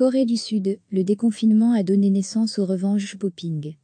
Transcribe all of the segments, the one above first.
Corée du Sud, le déconfinement a donné naissance au revanche shopping.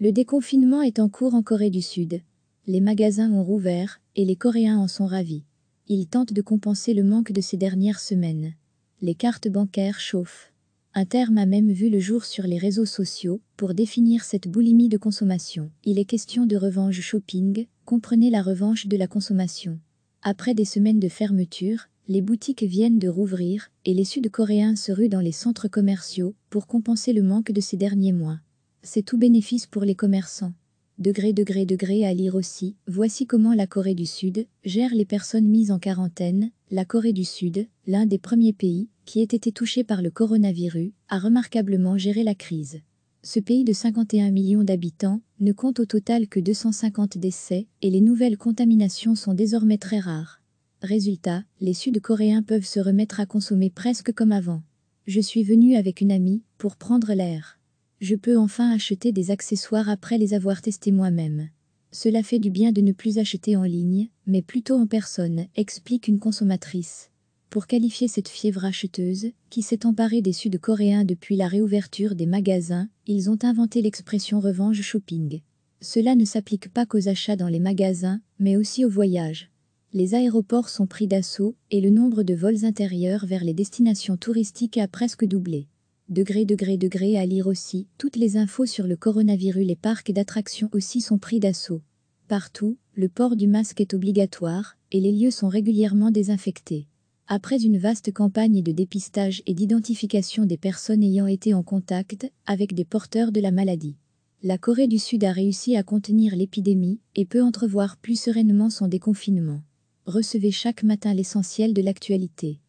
Le déconfinement est en cours en Corée du Sud. Les magasins ont rouvert et les Coréens en sont ravis. Ils tentent de compenser le manque de ces dernières semaines. Les cartes bancaires chauffent. Un terme a même vu le jour sur les réseaux sociaux pour définir cette boulimie de consommation. Il est question de revanche shopping, comprenez la revanche de la consommation. Après des semaines de fermeture, les boutiques viennent de rouvrir et les Sud-Coréens se ruent dans les centres commerciaux pour compenser le manque de ces derniers mois. C'est tout bénéfice pour les commerçants. Degré, degré, degré à lire aussi, voici comment la Corée du Sud gère les personnes mises en quarantaine. La Corée du Sud, l'un des premiers pays qui ait été touché par le coronavirus, a remarquablement géré la crise. Ce pays de 51 millions d'habitants ne compte au total que 250 décès et les nouvelles contaminations sont désormais très rares. Résultat, les Sud-Coréens peuvent se remettre à consommer presque comme avant. Je suis venu avec une amie pour prendre l'air. Je peux enfin acheter des accessoires après les avoir testés moi-même. Cela fait du bien de ne plus acheter en ligne, mais plutôt en personne, explique une consommatrice. Pour qualifier cette fièvre acheteuse, qui s'est emparée des Sud-Coréens depuis la réouverture des magasins, ils ont inventé l'expression revanche shopping. Cela ne s'applique pas qu'aux achats dans les magasins, mais aussi aux voyages les aéroports sont pris d'assaut et le nombre de vols intérieurs vers les destinations touristiques a presque doublé. Degré, degré, degré à lire aussi, toutes les infos sur le coronavirus, les parcs d'attractions aussi sont pris d'assaut. Partout, le port du masque est obligatoire et les lieux sont régulièrement désinfectés. Après une vaste campagne de dépistage et d'identification des personnes ayant été en contact avec des porteurs de la maladie, la Corée du Sud a réussi à contenir l'épidémie et peut entrevoir plus sereinement son déconfinement recevez chaque matin l'essentiel de l'actualité.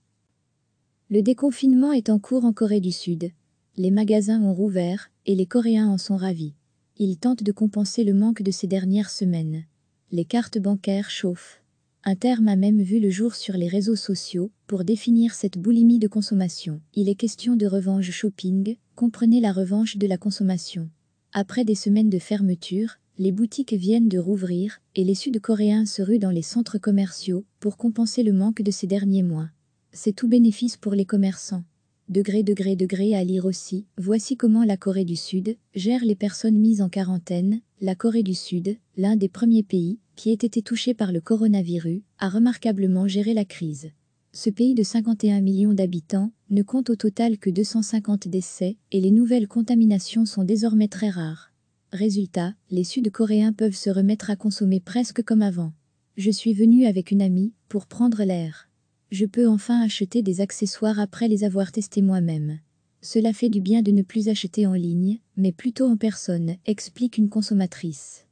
Le déconfinement est en cours en Corée du Sud. Les magasins ont rouvert et les Coréens en sont ravis. Ils tentent de compenser le manque de ces dernières semaines. Les cartes bancaires chauffent. Un terme a même vu le jour sur les réseaux sociaux pour définir cette boulimie de consommation. Il est question de revanche shopping, comprenez la revanche de la consommation. Après des semaines de fermeture, les boutiques viennent de rouvrir et les Sud-Coréens se ruent dans les centres commerciaux pour compenser le manque de ces derniers mois. C'est tout bénéfice pour les commerçants. Degré, degré, degré à lire aussi, voici comment la Corée du Sud gère les personnes mises en quarantaine. La Corée du Sud, l'un des premiers pays qui ait été touché par le coronavirus, a remarquablement géré la crise. Ce pays de 51 millions d'habitants ne compte au total que 250 décès et les nouvelles contaminations sont désormais très rares. Résultat, les Sud-Coréens peuvent se remettre à consommer presque comme avant. Je suis venu avec une amie pour prendre l'air. Je peux enfin acheter des accessoires après les avoir testés moi-même. Cela fait du bien de ne plus acheter en ligne, mais plutôt en personne, explique une consommatrice.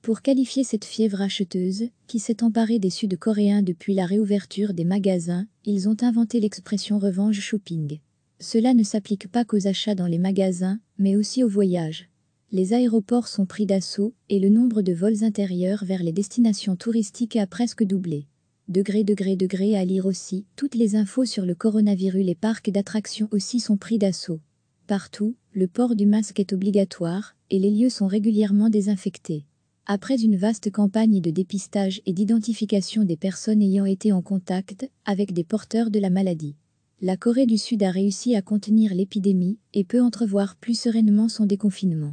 Pour qualifier cette fièvre acheteuse, qui s'est emparée des Sud-Coréens depuis la réouverture des magasins, ils ont inventé l'expression revanche shopping. Cela ne s'applique pas qu'aux achats dans les magasins, mais aussi aux voyages les aéroports sont pris d'assaut et le nombre de vols intérieurs vers les destinations touristiques a presque doublé. Degré, degré, degré à lire aussi, toutes les infos sur le coronavirus, les parcs d'attractions aussi sont pris d'assaut. Partout, le port du masque est obligatoire et les lieux sont régulièrement désinfectés. Après une vaste campagne de dépistage et d'identification des personnes ayant été en contact avec des porteurs de la maladie, la Corée du Sud a réussi à contenir l'épidémie et peut entrevoir plus sereinement son déconfinement.